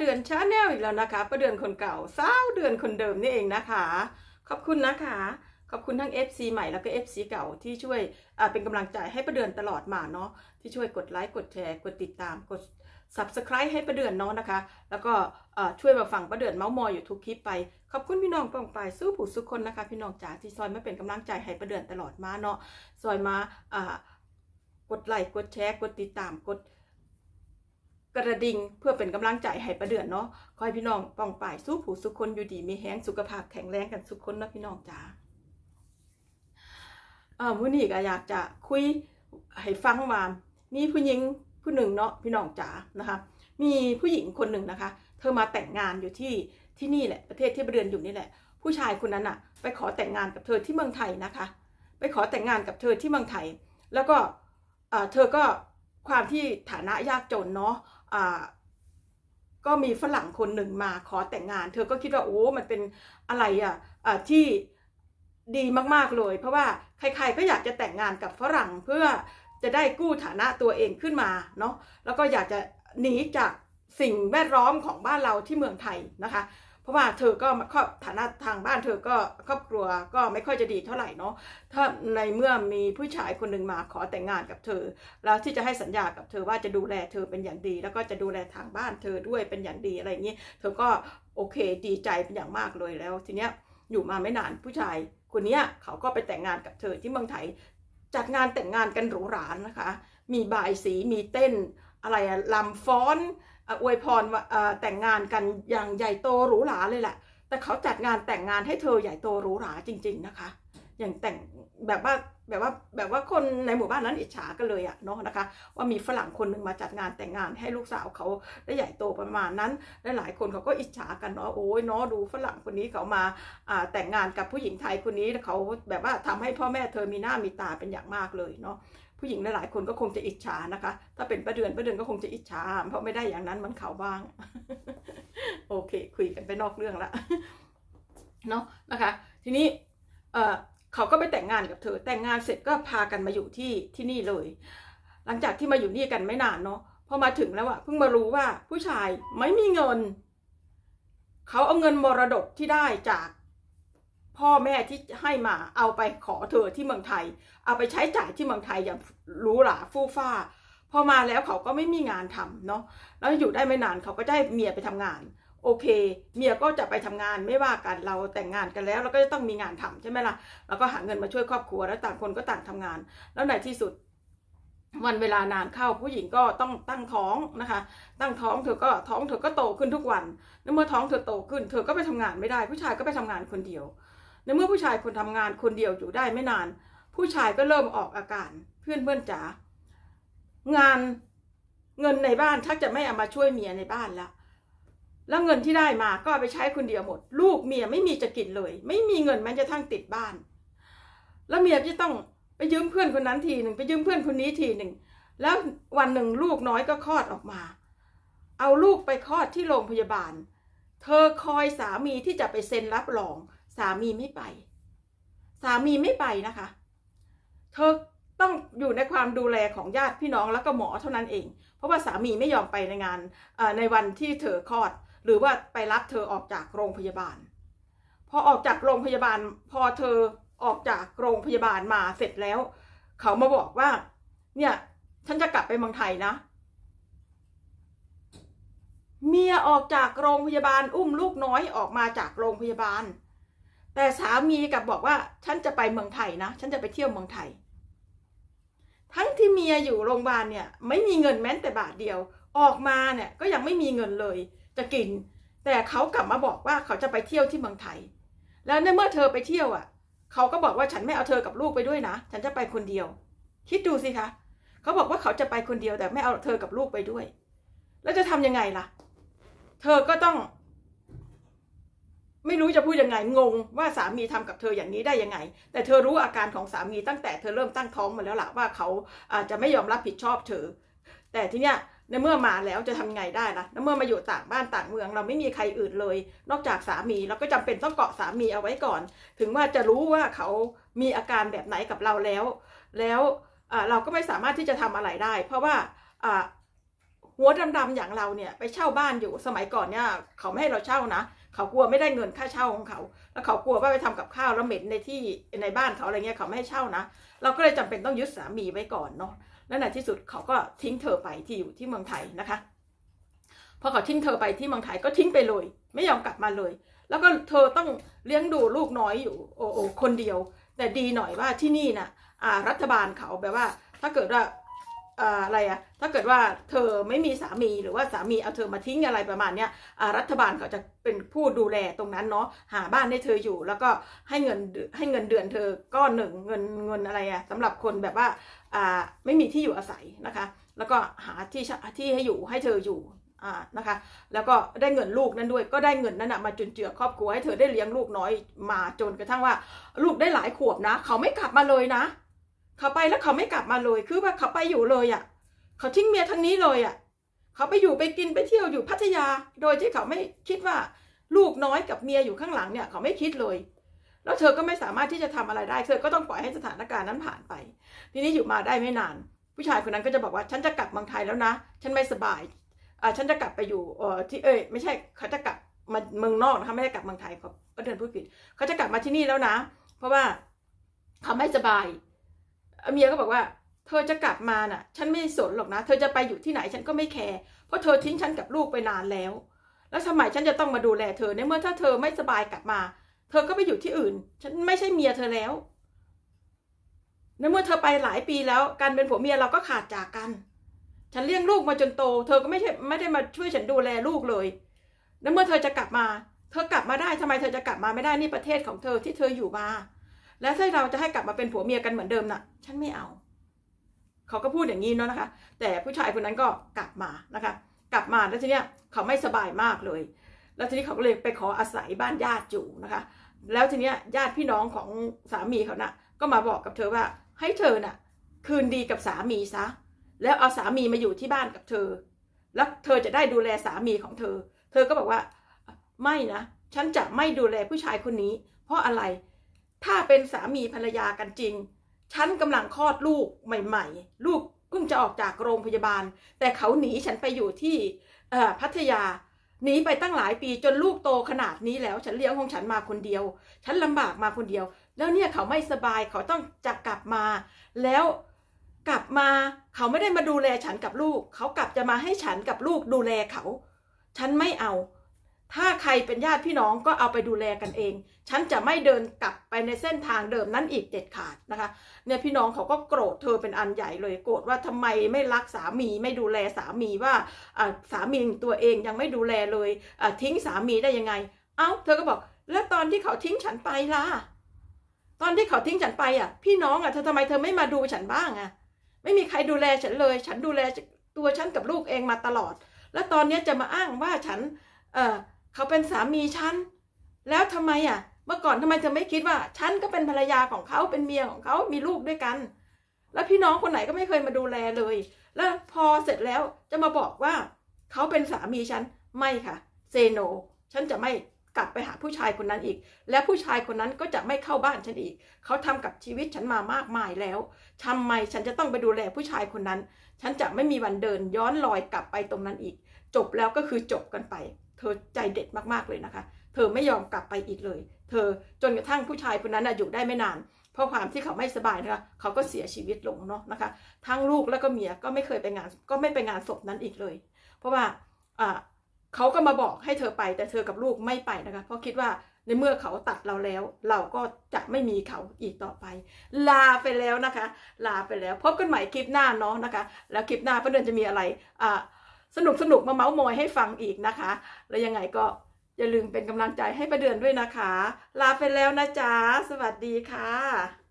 เดือนชาแนลอีกแล้วนะคะประเดือนคนเก่าเศร้าเดือนคนเดิมนี่เองนะคะ ขอบคุณนะคะ ขอบคุณทั้ง FC ใหม่แล้วก็ FC เก่าที่ช่วยเป็นกำลังใจให้ประเดือนตลอดมาเนาะที่ช่วยกดไลค์กดแชร์กดติดตามกด subscribe ให้ประเดือนเนาะนะคะแล้วก็ช่วยมาฟังประเดือนเมาส์มอยอยู่ทุกคลิปไปขอบคุณพี่น้องปองไปสู้ผู้สุขคนนะคะพี่น้องจ๋าที่ซอยมาเป็นกำลังใจให้ประเดือนตลอดมาเนาะซอยมากดไลค์กดแชร์กดติดตามกดกระดิ่งเพื่อเป็นกำลังใจให้ประเดือนเนาะขอให้พี่น้องป้องป่ายสู้ผู้สุขคน อยู่ดีมีแห้งสุขภาพแข็งแรงกันสุขคนนะพี่น้องจ้าเออมื้อนี้ก็อยากจะคุยให้ฟังว่ามีผู้หญิงผู้หนึ่งเนาะพี่น้องจ๋านะคะมีผู้หญิงคนหนึ่งนะคะ เธอมาแต่งงานอยู่ที่ที่นี่แหละประเทศที่เดือนอยู่นี่แหละผู้ชายคนนั้นอะไปขอแต่งงานกับเธอที่เมืองไทยนะคะ ไปขอแต่งงานกับเธอที่เมืองไทย แล้วก็เธอก็ความที่ฐานะยากจนเนาะก็มีฝรั่งคนหนึ่งมาขอแต่งงาน เธอก็คิดว่า โอ้ มันเป็นอะไรอ่ะะที่ดีมาก ๆเลย เพราะว่าใครๆก็อยากจะแต่งงานกับฝรั่งเพื่อจะได้กู้ฐานะตัวเองขึ้นมาเนาะแล้วก็อยากจะหนีจากสิ่งแวดล้อมของบ้านเราที่เมืองไทยนะคะเพราะว่าเธอก็ครอบฐานะทางบ้านเธอก็ครอบครัวก็ไม่ค่อยจะดีเท่าไหร่เนาะถ้าในเมื่อมีผู้ชายคนหนึ่งมาขอแต่งงานกับเธอ แล้วที่จะให้สัญญากับเธอว่าจะดูแลเธอเป็นอย่างดี แล้วก็จะดูแลทางบ้านเธอด้วยเป็นอย่างดีอะไรอย่างนี้เธอก็โอเคดีใจเป็นอย่างมากเลยแล้ว ทีเนี้ยอยู่มาไม่นานผู้ชายคนนี้เขาก็ไปแต่งงานกับเธอที่เมืองไทยจัดงานแต่งงานกันหรูหรานะคะ มีบายสีมีเต้นอะไรลำฟ้อนอวยพรแต่งงานกันอย่างใหญ่โตหรูหราเลยแหละ แต่เขาจัดงานแต่งงานให้เธอใหญ่โตหรูหราจริงๆนะคะ อย่างแต่งแบบว่าแบบว่าแบบว่าคนในหมู่บ้านนั้นอิจฉากันเลยอะเนาะนะคะว่ามีฝรั่งคนหนึ่งมาจัดงานแต่งงานให้ลูกสาวเขาได้ใหญ่โตประมาณนั้นและหลายคนเขาก็อิจฉากันเนาะโอ้ยเนาะดูฝรั่งคนนี้เขามาแต่งงานกับผู้หญิงไทยคนนี้เขาแบบว่าทำให้พ่อแม่เธอมีหน้ามีตาเป็นอย่างมากเลยเนาะผู้หญิงหลายคนก็คงจะอิจฉานะคะ ถ้าเป็นประเดือนประเดือนก็คงจะอิจฉา เพราะไม่ได้อย่างนั้นมันเขาบ้าง โอเค คุยกันไปนอกเรื่องละเนาะนะคะ ทีนี้เออเขาก็ไปแต่งงานกับเธอ แต่งงานเสร็จก็พากันมาอยู่ที่ที่นี่เลย หลังจากที่มาอยู่นี่กันไม่นานเนาะ พอมาถึงแล้วอะเพิ่งมารู้ว่า ผู้ชายไม่มีเงิน เขาเอาเงินมรดกที่ได้จากพ่อแม่ที่ให้มาเอาไปขอเธอที่เมืองไทย เอาไปใช้จ่ายที่เมืองไทยอย่างหรูหราฟู่ฟ้า พอมาแล้วเขาก็ไม่มีงานทำเนาะแล้วอยู่ได้ไม่นานเขาก็ได้เมียไปทำงาน โอเค เมียก็จะไปทำงานไม่ว่ากันเราแต่งงานกันแล้วเราก็จะต้องมีงานทำใช่ไหมละ่ะเราก็หาเงินมาช่วยครอบครัวแล้วต่างคนก็ต่างทำงาน แล้วในที่สุด วันเวลานานเข้าผู้หญิงก็ต้องตั้งท้องนะคะ ตั้งท้องเธอก็ท้องเธอก็โตขึ้นทุกวันแล้วเมื่อท้องเธอโตขึ้นเธอก็ไปทำงานไม่ได้ผู้ชายก็ไปทำงานคนเดียวในเมื่อผู้ชายคนทำงานคนเดียว อยู่ได้ไม่นาน ผู้ชายก็เริ่มออกอาการเพื่อนเพื่อนจ๋างานเงินในบ้านทักจะไม่เอามาช่วยเมียในบ้านแล้ว แล้วเงินที่ได้มาก็ไปใช้คนเดียวหมด ลูกเมียไม่มีจะกินเลย ไม่มีเงินแม้จะทั้งติดบ้าน แล้วเมียจะต้องไปยืมเพื่อนคนนั้นทีหนึ่ง ไปยืมเพื่อนคนนี้ทีหนึ่ง แล้ววันหนึ่งลูกน้อยก็คลอดออกมา เอาลูกไปคลอดที่โรงพยาบาล เธอคอยสามีที่จะไปเซ็นรับรองสามีไม่ไป สามีไม่ไปนะคะ เธอต้องอยู่ในความดูแลของญาติพี่น้องแล้วก็หมอเท่านั้นเอง เพราะว่าสามีไม่ยอมไปในงานในวันที่เธอคลอด หรือว่าไปรับเธอออกจากโรงพยาบาล พอออกจากโรงพยาบาลพอเธอออกจากโรงพยาบาลมาเสร็จแล้ว เขามาบอกว่า เนี่ยฉันจะกลับไปเมืองไทยนะ เมียออกจากโรงพยาบาลอุ้มลูกน้อยออกมาจากโรงพยาบาลแต่สามีกับบอกว่าฉันจะไปเมืองไทยนะฉันจะไปเที่ยวเมืองไทย ทั้งที่เมียอยู่โรงพยาบาลเนี่ย ไม่มีเงินแม้แต่บาทเดียว ออกมาเนี่ยก็ยังไม่มีเงินเลย จะกินแต่เขากลับมาบอกว่าเขาจะไปเที่ยวที่เมืองไทย แล้วในเมื่อเธอไปเที่ยวอ่ะเขาก็บอกว่าฉันไม่เอาเธอกับลูกไปด้วยนะ ฉันจะไปคนเดียว คิดดูสิคะเขาบอกว่าเขาจะไปคนเดียวแต่ไม่เอาเธอกับลูกไปด้วย แล้วจะทํำยังไงล่ะ เธอก็ต้องไม่รู้จะพูดยังไงงงว่าสามีทำกับเธออย่างนี้ได้ยังไง แต่เธอรู้อาการของสามีตั้งแต่เธอเริ่มตั้งท้องมาแล้วล่ะว่าเขาอาจจะไม่ยอมรับผิดชอบเธอแต่ทีเนี้ยในเมื่อมาแล้วจะทำไงได้ล่ะในเมื่อมาอยู่ต่างบ้านต่างเมือง เราไม่มีใครอื่นเลย นอกจากสามีเราก็จำเป็นต้องเกาะสามีเอาไว้ก่อน ถึงว่าจะรู้ว่าเขามีอาการแบบไหนกับเราแล้ว แล้วเราก็ไม่สามารถที่จะทำอะไรได้ เพราะว่าหัวดำๆอย่างเราเนี่ยไปเช่าบ้านอยู่สมัยก่อนเนี่ยเขาไม่ให้เราเช่านะเขากลัวไม่ได้เงินค่าเช่าของเขา แล้วเขากลัวว่าไปทำกับข้าวแล้วเหม็นในที่ในบ้านเขาอะไรเงี้ยเขาไม่ให้เช่านะ เราก็เลยจำเป็นต้องยึดสามีไว้ก่อนเนาะและในที่สุดเขาก็ทิ้งเธอไปที่อยู่ที่เมืองไทยนะคะ พอเขาทิ้งเธอไปที่เมืองไทยก็ทิ้งไปเลย ไม่ยอมกลับมาเลย แล้วก็เธอต้องเลี้ยงดูลูกน้อยอยู่โอ้โอคนเดียว แต่ดีหน่อยว่าที่นี่นะ่ะรัฐบาลเขาแบบว่า ถ้าเกิดว่าอะไรอะถ้าเกิดว่าเธอไม่มีสามีหรือว่าสามีเอาเธอมาทิ้งอะไรประมาณเนี้ยรัฐบาลเขาจะเป็นผู้ดูแลตรงนั้นเนาะ หาบ้านให้เธออยู่แล้วก็ให้เงินให้เงินเดือนเธอก้อนหนึ่งเงินเงินอะไรอะสำหรับคนแบบว่าไม่มีที่อยู่อาศัยนะคะ แล้วก็หาที่ที่ให้อยู่ให้เธออยู่นะคะ แล้วก็ได้เงินลูกนั้นด้วย ก็ได้เงินนั้นนะมาจุนเจือครอบครัวให้เธอได้เลี้ยงลูกน้อยมาจนกระทั่งว่าลูกได้หลายขวบนะเขาไม่กลับมาเลยนะเขาไปแล้วเขาไม่กลับมาเลย คือว่าเขาไปอยู่เลยอะ่ะ เขาทิ้งเมียทั้งนี้เลยอะ่ะ เขาไปอยู่ไปกินไปเที่ยวอยู่พัทยา โดยที่เขาไม่คิดว่าลูกน้อยกับเมียอยู่ข้างหลังเนี่ย เขาไม่คิดเลย แล้วเธอก็ไม่สามารถที่จะทำอะไรได้ เธอก็ต้องปล่อยให้สถานการณ์นั้นผ่านไป ทีนี้อยู่มาได้ไม่นาน ผู้ชายคนนั้นก็จะบอกว่าฉันจะกลับเมืองไทยแล้วนะ ฉันไม่สบายอ่าฉันจะกลับไปอยู่เออที่เอ้ยไม่ใช่เขาจะกลับมาเมืองนอกนะคะไม่ได้กลับเมืองไทยเขาเดินพูดผิด เขาจะกลับมาที่นี่แล้วนะ เพราะว่าเขาไม่สบายเมียก็บอกว่าเธอจะกลับมาน่ะ ฉันไม่สนหรอกนะ เธอจะไปอยู่ที่ไหนฉันก็ไม่แคร์เพราะเธอทิ้งฉันกับลูกไปนานแล้ว แล้วทำไมฉันจะต้องมาดูแลเธอในเมื่อถ้าเธอไม่สบายกลับมา เธอก็ไปอยู่ที่อื่น ฉันไม่ใช่เมียเธอแล้วในเมื่อเธอไปหลายปีแล้วการเป็นผัวเมียเราก็ขาดจากกัน ฉันเลี้ยงลูกมาจนโตเธอก็ไม่ใช่ไม่ได้มาช่วยฉันดูแลลูกเลยในเมื่อเธอจะกลับมา เธอกลับมาได้ทำไมเธอจะกลับมาไม่ได้นี่ประเทศของเธอที่เธออยู่มาแล้วถ้าเราจะให้กลับมาเป็นผัวเมียกันเหมือนเดิมนะ่ะ ฉันไม่เอา เขาก็พูดอย่างนี้เนาะนะคะ แต่ผู้ชายคนนั้นก็กลับมานะคะ กลับมาแล้วทีเนี้ยเขาไม่สบายมากเลย แล้วทีนี้เขาก็เลยไปขออาศัยบ้านญาติอยู่นะคะ แล้วทีเนี้ยญาติพี่น้องของสามีเขานะ่ะ ก็มาบอกกับเธอว่าให้เธอนะ่ะ คืนดีกับสามีซะ แล้วเอาสามีมาอยู่ที่บ้านกับเธอ แล้วเธอจะได้ดูแลสามีของเธอ เธอก็บอกว่า ไม่นะ ฉันจะไม่ดูแลผู้ชายคนนี้ เพราะอะไรถ้าเป็นสามีภรรยากันจริง ฉันกำลังคลอดลูกใหม่ ๆ ลูกเพิ่งจะออกจากโรงพยาบาล แต่เขาหนีฉันไปอยู่ที่พัทยา หนีไปตั้งหลายปีจนลูกโตขนาดนี้แล้ว ฉันเลี้ยงของฉันมาคนเดียว ฉันลำบากมาคนเดียว แล้วเนี่ยเขาไม่สบายเขาต้องจะกลับมา แล้วกลับมา เขาไม่ได้มาดูแลฉันกับลูก เขากลับจะมาให้ฉันกับลูกดูแลเขา ฉันไม่เอาถ้าใครเป็นญาติพี่น้องก็เอาไปดูแลกันเอง ฉันจะไม่เดินกลับไปในเส้นทางเดิมนั้นอีกเด็ดขาดนะคะ เนี่ยพี่น้องเขาก็โกรธเธอเป็นอันใหญ่เลย โกรธว่าทำไมไม่รักสามี ไม่ดูแลสามีว่าสามีตัวเองยังไม่ดูแลเลยทิ้งสามีได้ยังไง เอา้าเธอก็บอก แล้วตอนที่เขาทิ้งฉันไปล่ะตอนที่เขาทิ้งฉันไปอ่ะพี่น้องอ่ะเธอทำไมเธอไม่มาดูฉันบ้างอ่ะไม่มีใครดูแลฉันเลย ฉันดูแลตัวฉันกับลูกเองมาตลอด แล้วตอนนี้จะมาอ้างว่าฉัน เอ่อเขาเป็นสามีฉัน แล้วทำไมอ่ะ เมื่อก่อนทำไมเธอไม่คิดว่าฉันก็เป็นภรรยาของเขา เป็นเมียของเขามีลูกด้วยกัน แล้วพี่น้องคนไหนก็ไม่เคยมาดูแลเลย แล้วพอเสร็จแล้วจะมาบอกว่า เขาเป็นสามีฉัน ไม่ค่ะ เซโน ฉันจะไม่กลับไปหาผู้ชายคนนั้นอีก และผู้ชายคนนั้นก็จะไม่เข้าบ้านฉันอีก เขาทำกับชีวิตฉันมามากมายแล้วทำไมฉันจะต้องไปดูแลผู้ชายคนนั้น ฉันจะไม่มีวันเดินย้อนลอยกลับไปตรงนั้นอีก จบแล้วก็คือจบกันไปเธอใจเด็ดมากๆเลยนะคะ เธอไม่ยอมกลับไปอีกเลย เธอจนกระทั่งผู้ชายคนนั้นอยู่ได้ไม่นาน เพราะความที่เขาไม่สบายนะคะ เขาก็เสียชีวิตลงเนาะนะคะ ทั้งลูกแล้วก็เมียก็ไม่เคยไปงานก็ไม่ไปงานศพนั้นอีกเลย เพราะว่าเขาก็มาบอกให้เธอไปแต่เธอกับลูกไม่ไปนะคะ เพราะคิดว่าในเมื่อเขาตัดเราแล้ว เราก็จะไม่มีเขาอีกต่อไป ลาไปแล้วนะคะ ลาไปแล้วพบกันใหม่คลิปหน้าเนาะนะคะ แล้วคลิปหน้าประเดินจะมีอะไรอ่าสนุกสนุกมาเมาส์มอยให้ฟังอีกนะคะ แล้วยังไงก็อย่าลืมเป็นกำลังใจให้ประเดือนด้วยนะคะ ลาไปแล้วนะจ๊ะ สวัสดีค่ะ